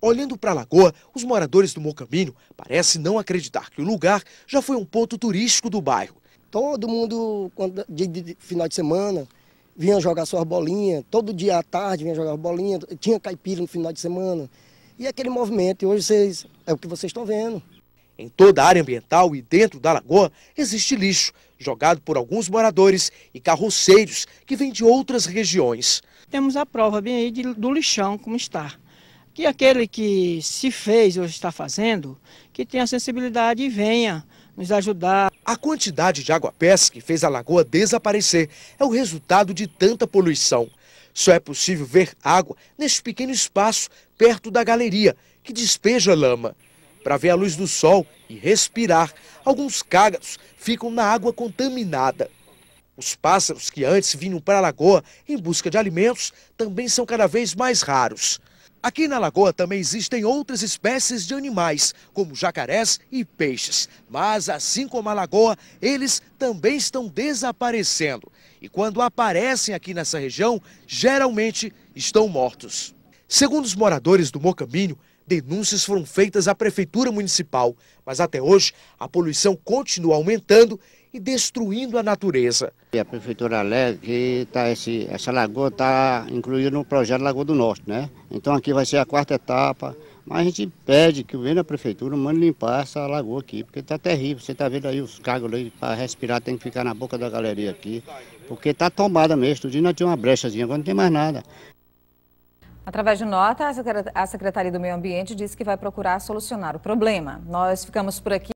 Olhando para a lagoa, os moradores do Mocambinho parecem não acreditar que o lugar já foi um ponto turístico do bairro. Todo mundo, quando, de, de, final de semana, vinha jogar suas bolinhas, todo dia à tarde vinha jogar bolinha, tinha caipira no final de semana. E aquele movimento, e hoje vocês, é o que vocês estão vendo. Em toda a área ambiental e dentro da lagoa existe lixo, jogado por alguns moradores e carroceiros que vêm de outras regiões. Temos a prova bem aí de, do lixão como está que aquele que se fez ou está fazendo, que tenha sensibilidade e venha nos ajudar. A quantidade de água pés que fez a lagoa desaparecer é o resultado de tanta poluição. Só é possível ver água neste pequeno espaço perto da galeria, que despeja lama. Para ver a luz do sol e respirar, alguns cágados ficam na água contaminada. Os pássaros que antes vinham para a lagoa em busca de alimentos também são cada vez mais raros. Aqui na lagoa também existem outras espécies de animais, como jacarés e peixes. Mas, assim como a lagoa, eles também estão desaparecendo. E quando aparecem aqui nessa região, geralmente estão mortos. Segundo os moradores do Mocambinho, Denúncias foram feitas à Prefeitura Municipal, mas até hoje a poluição continua aumentando e destruindo a natureza. E a Prefeitura alega que tá esse, essa lagoa está incluída no projeto Lagoa do Norte, né? Então aqui vai ser a quarta etapa, mas a gente pede que venha a Prefeitura, mande limpar essa lagoa aqui, porque está terrível. Você está vendo aí os cagos para respirar tem que ficar na boca da galeria aqui, porque está tomada mesmo, dia nós tinha uma brechazinha, agora não tem mais nada. Através de nota, a Secretaria do Meio Ambiente disse que vai procurar solucionar o problema. Nós ficamos por aqui.